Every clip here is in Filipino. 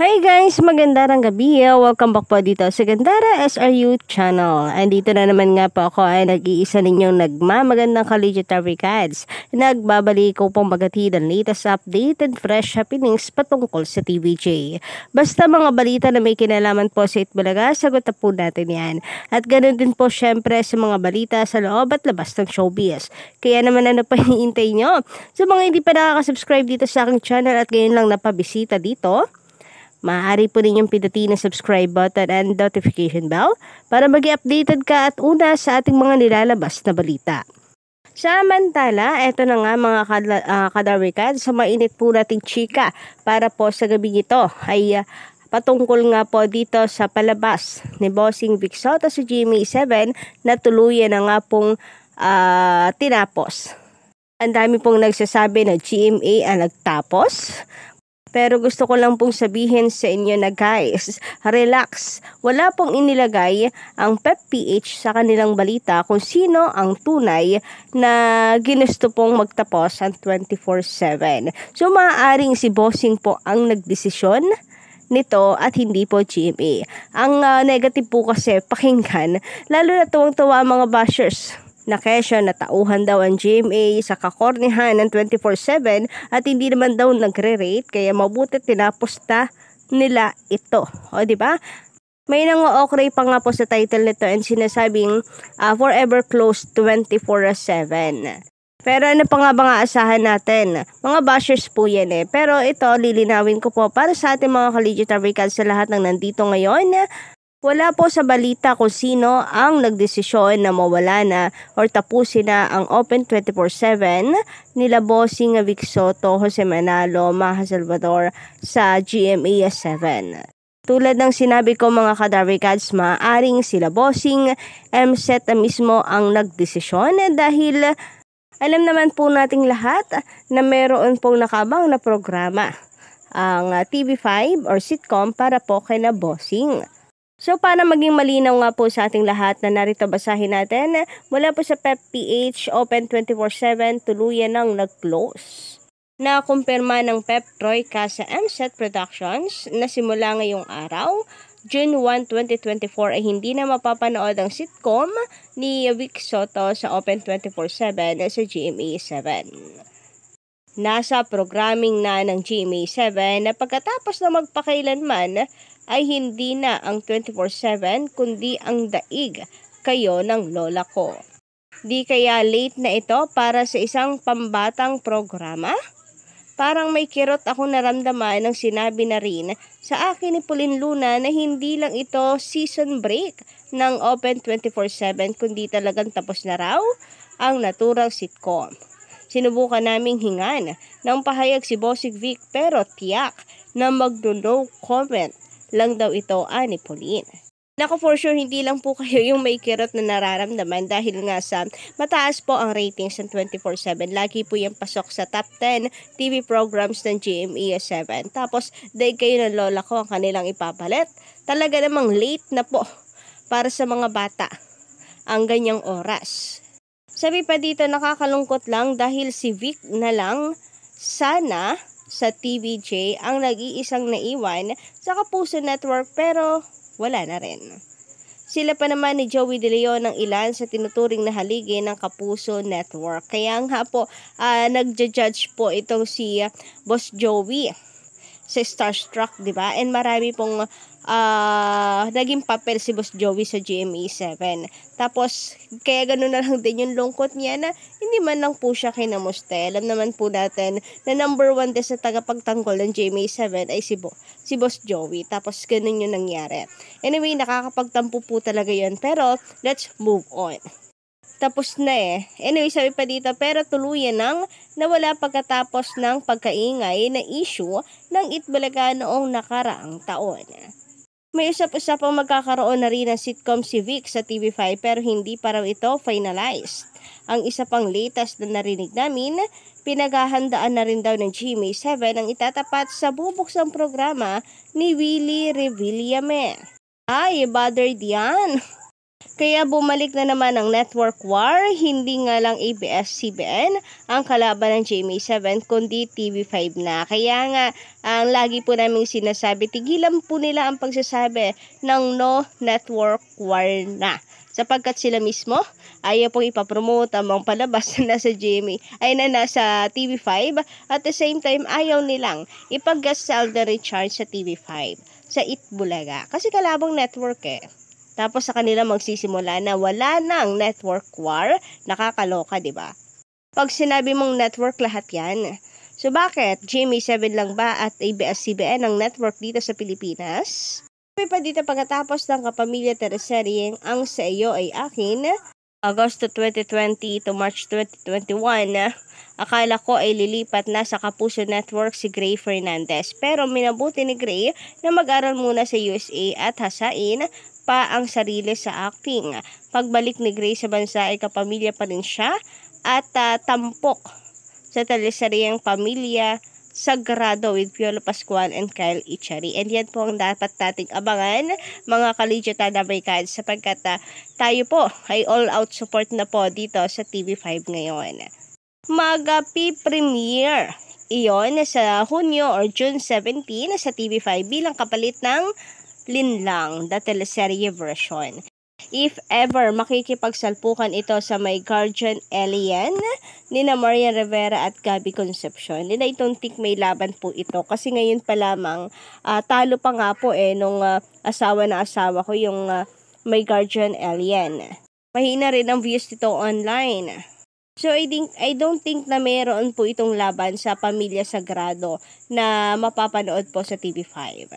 Hi guys! Magandang gabi! Welcome back po dito sa Gandara SRU channel. Andito na naman nga po ako ay nag-iisa ninyong nagmamagandang kaligitary cards. Nagbabalik ko pong magatid ang latest update and fresh happenings patungkol sa TVJ. Basta mga balita na may kinalaman po sa Itbalaga, sagot na po natin yan. At ganoon din po syempre sa mga balita sa loob at labas ng showbiz. Kaya naman ano pa hinihintay nyo? Sa mga hindi pa nakakasubscribe dito sa aking channel at ngayon lang napabisita dito, Maaari po ninyong pindutin ang subscribe button and notification bell para maging updated ka at una sa ating mga nilalabas na balita. Samantala, eto na nga mga kada- ah, sa mainit po nating chika para po sa gabi nito ay uh, patungkol nga po dito sa palabas ni Bossing Vic Soto sa Jimmy 7 na tuluyan na nga pong uh, tinapos. Ang dami pong nagsasabi na GMA ang nagtapos. Pero gusto ko lang pong sabihin sa inyo na guys, relax. Wala pong inilagay ang Pep PH sa kanilang balita kung sino ang tunay na ginusto pong magtapos ang 24-7. So maaaring si Bossing po ang nagdesisyon nito at hindi po GMA. Ang uh, negative po kasi pakinggan, lalo na tuwang-tuwa mga bashers Nakesya na tauhan daw ang GMA sa kakornihan ng 24-7 at hindi naman daw nagre-rate kaya mabuti tinapos nila ito. O ba? Diba? May nango okay pa nga po sa title nito and sinasabing uh, Forever Close 24-7. Pero ano pa nga ba nga asahan natin? Mga bashers po yan eh. Pero ito, lilinawin ko po para sa ating mga collegiate Americans sa lahat ng nandito ngayon wala po sa balita kung sino ang nagdesisyon na mawala na or tapusin na ang Open 24-7 nila Bossing Vic Soto, Jose Manalo, Maha Salvador sa GMA 7. Tulad ng sinabi ko mga kadarikads, maaring sila Bossing, MSET na mismo ang nagdesisyon dahil alam naman po nating lahat na meron pong nakabang na programa ang TV5 or sitcom para po kay na Bossing. So para maging malinaw nga po sa ating lahat na narito basahin natin mula po sa PH, e Open 24/7 tuluyan nang nag-close na kumpirma ng PEP e Troika sa MSET Productions na simula ngayong araw, June 1, 2024 ay hindi na mapapanood ang sitcom ni Vic Soto sa Open 24/7 sa GMA7. Nasa programming na ng GMA7 na pagkatapos na magpakailanman ay hindi na ang 24-7 kundi ang daig kayo ng lola ko. Di kaya late na ito para sa isang pambatang programa? Parang may kirot ako naramdaman ng sinabi na rin sa akin ni Pauline Luna na hindi lang ito season break ng Open 24-7 kundi talagang tapos na raw ang natural sitcom. Sinubukan naming hingan ng pahayag si Bossing Vic pero tiyak na magdo no comment lang daw ito ani ah, Pauline. Nako for sure, hindi lang po kayo yung may kirot na nararamdaman dahil nga sa mataas po ang ratings ng 24-7. Lagi po yung pasok sa top 10 TV programs ng GMA7. E Tapos, dahil kayo ng lola ko ang kanilang ipapalit. Talaga namang late na po para sa mga bata ang ganyang oras. Sabi pa dito, nakakalungkot lang dahil si Vic na lang sana sa TVJ ang nag-iisang naiwan sa Kapuso Network pero wala na rin. Sila pa naman ni Joey De Leon ang ilan sa tinuturing na haligi ng Kapuso Network. Kaya nga po, uh, ah, nagja-judge po itong si ah, Boss Joey sa Starstruck, di ba? And marami pong uh, naging papel si Boss Joey sa GMA7. Tapos, kaya ganun na lang din yung lungkot niya na hindi man lang po siya kinamusta. Alam naman po natin na number one din sa tagapagtanggol ng GMA7 ay si, Bo si Boss Joey. Tapos, ganun yung nangyari. Anyway, nakakapagtampo po talaga yun. Pero, let's move on tapos na eh. Anyway, sabi pa dito, pero tuluyan ng nawala pagkatapos ng pagkaingay na issue ng Itbalaga noong nakaraang taon. May usap-usapang magkakaroon na rin ng sitcom si Vic sa TV5 pero hindi pa raw ito finalized. Ang isa pang latest na narinig namin, pinaghahandaan na rin daw ng GMA7 ang itatapat sa bubuksang programa ni Willie Revillame. Ay, bothered yan! Kaya bumalik na naman ang network war, hindi nga lang ABS-CBN ang kalaban ng GMA7 kundi TV5 na. Kaya nga ang lagi po naming sinasabi, tigilan po nila ang pagsasabi ng no network war na sapagkat sila mismo ayaw pong ipapromote ang mga palabas na nasa GMA, ay na nasa TV5 at the same time ayaw nilang ipag-gas sa Alda Richard sa TV5 sa Itbulaga kasi kalabang network eh. Tapos sa kanila magsisimula na wala nang network war, nakakaloka, 'di ba? Pag sinabi mong network lahat 'yan. So bakit Jimmy 7 lang ba at ABS-CBN ang network dito sa Pilipinas? Sabi pa dito pagkatapos ng Kapamilya Tereseryeng Ang Sa Iyo Ay Akin, Agosto 2020 to March 2021, akala ko ay lilipat na sa Kapuso Network si Gray Fernandez. Pero minabuti ni Gray na mag-aral muna sa USA at hasain pa ang sarili sa acting. Pagbalik ni Grace sa bansa ay kapamilya pa rin siya at uh, tampok sa talisariang pamilya Sagrado with Piolo Pascual and Kyle Ichari. And yan po ang dapat nating abangan mga kaligyatada Amerikans sapagkat uh, tayo po ay all out support na po dito sa TV5 ngayon. Magapi-premiere iyon sa Hunyo or June 17 sa TV5 bilang kapalit ng linlang, the teleserye version. If ever makikipagsalpukan ito sa may guardian alien ni na Maria Rivera at Gabby Concepcion, nila itong may laban po ito kasi ngayon pa lamang uh, talo pa nga po eh nung uh, asawa na asawa ko yung uh, ah, may guardian alien. Mahina rin ang views nito online. So I think I don't think na mayroon po itong laban sa Pamilya Sagrado na mapapanood po sa TV5.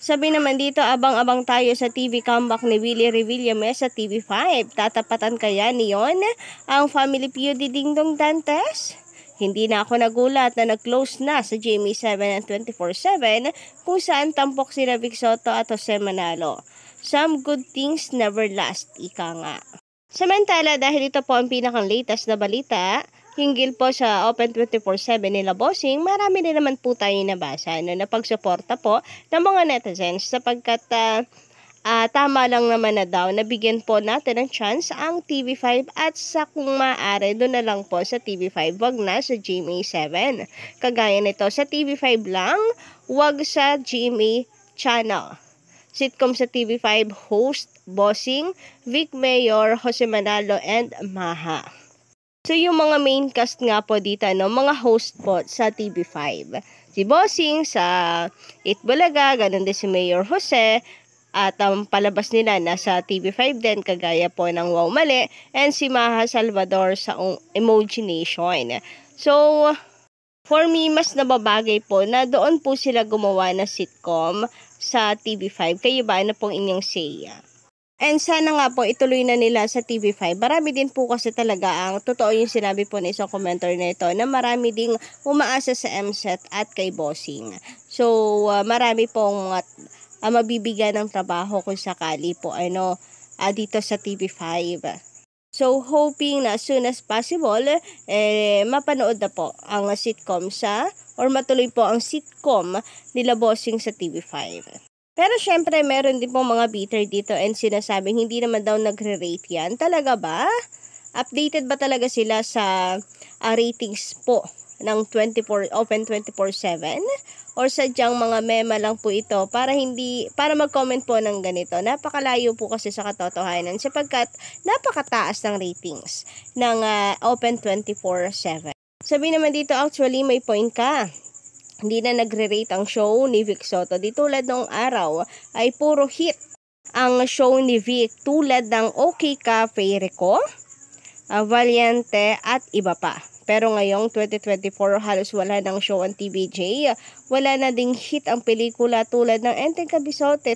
Sabi naman dito, abang-abang tayo sa TV comeback ni Willie Revillames sa TV5. Tatapatan kaya niyon ang Family Feud ni Dingdong Dantes? Hindi na ako nagulat na nag-close na sa Jamie 7 and 24-7 kung saan tampok si Vic Soto at Jose Manalo. Some good things never last, ika nga. Samantala, dahil ito po ang pinakang latest na balita, hinggil po sa Open 24-7 nila bossing, marami din naman po tayo nabasa ano, na pagsuporta po ng mga netizens sapagkat uh, uh, tama lang naman na daw nabigyan po natin ng chance ang TV5 at sa kung maaari doon na lang po sa TV5 wag na sa GMA7 kagaya nito sa TV5 lang wag sa GMA channel sitcom sa TV5 host bossing Vic Mayor Jose Manalo and Maha So, yung mga main cast nga po dito, ano, mga host po sa TV5. Si Bossing sa It Bulaga, ganun din si Mayor Jose, at ang um, palabas nila nasa TV5 din, kagaya po ng Wow Mali, and si Maha Salvador sa Emoji Nation. So, for me, mas nababagay po na doon po sila gumawa na sitcom sa TV5. Kayo ba? Ano pong inyong say? And sana nga po ituloy na nila sa TV5. Marami din po kasi talaga ang totoo yung sinabi po ng isang commenter na ito na marami ding umaasa sa MSET at kay Bossing. So uh, marami pong uh, uh, mabibigyan ng trabaho kung sakali po ano uh, dito sa TV5. So hoping na as soon as possible eh, mapanood na po ang sitcom sa or matuloy po ang sitcom nila Bossing sa TV5. Pero syempre, meron din po mga bitter dito and sinasabing hindi naman daw nagre-rate yan. Talaga ba? Updated ba talaga sila sa uh, ratings po ng 24 open 24/7 or sadyang mga mema lang po ito para hindi para mag-comment po ng ganito. Napakalayo po kasi sa katotohanan sapagkat napakataas ng ratings ng uh, open 24/7. Sabi naman dito actually may point ka hindi na nagre-rate ang show ni Vic Soto. Di tulad noong araw ay puro hit ang show ni Vic tulad ng OK Cafe Rico, uh, Valiente at iba pa. Pero ngayong 2024 halos wala ng show ang TVJ. Wala na ding hit ang pelikula tulad ng Enteng Kabisote.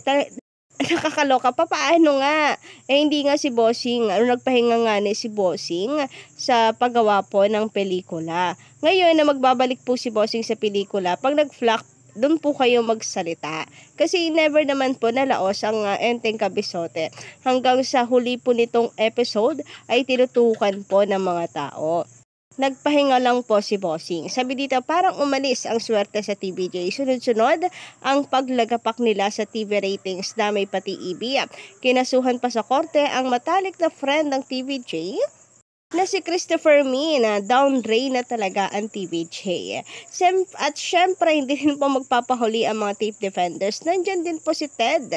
nakakaloka pa paano nga eh hindi nga si Bossing ano nagpahinga nga ni si Bossing sa paggawa po ng pelikula ngayon na magbabalik po si Bossing sa pelikula pag nag flock doon po kayo magsalita. Kasi never naman po nalaos ang uh, Enteng Kabisote. Hanggang sa huli po nitong episode ay tinutukan po ng mga tao. Nagpahinga lang po si Bossing. Sabi dito, parang umalis ang swerte sa TVJ. Sunod-sunod ang paglagapak nila sa TV ratings na may pati EB. Kinasuhan pa sa korte ang matalik na friend ng TVJ na si Christopher Mina, downgrade na talaga ang TVJ. At syempre, hindi rin po magpapahuli ang mga tape defenders. Nandyan din po si Ted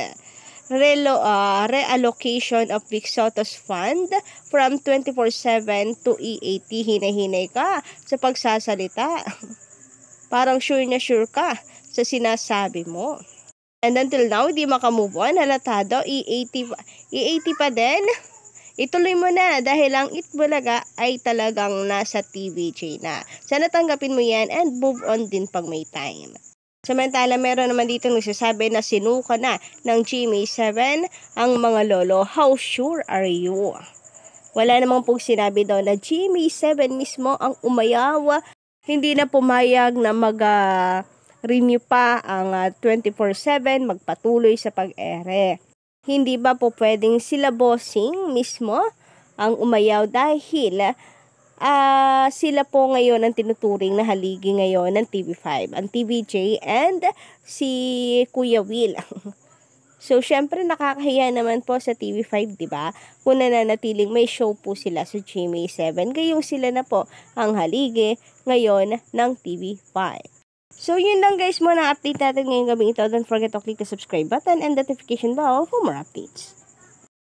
relo, uh, reallocation of Vic Soto's fund from 24-7 to EAT. Hinahinay ka sa pagsasalita. Parang sure na sure ka sa sinasabi mo. And until now, di makamove on. Halata daw, E80 pa, E80 e pa din. Ituloy mo na dahil ang Itbulaga ay talagang nasa TVJ na. Sana tanggapin mo yan and move on din pag may time. Samantala, meron naman dito nagsasabi na sinuka na ng Jimmy 7 ang mga lolo. How sure are you? Wala namang pong sinabi daw na Jimmy 7 mismo ang umayawa. Hindi na pumayag na mag renew pa ang uh, ah, 24-7 magpatuloy sa pag-ere. Hindi ba po pwedeng sila bossing mismo ang umayaw dahil uh, sila po ngayon ang tinuturing na haligi ngayon ng TV5, ang TVJ and si Kuya Will. so, syempre nakakahiya naman po sa TV5, di ba? Kung nananatiling may show po sila sa Jimmy 7 gayong sila na po ang haligi ngayon ng TV5. So, yun lang guys muna update natin ngayong gabi ito. Don't forget to click the subscribe button and notification bell for more updates.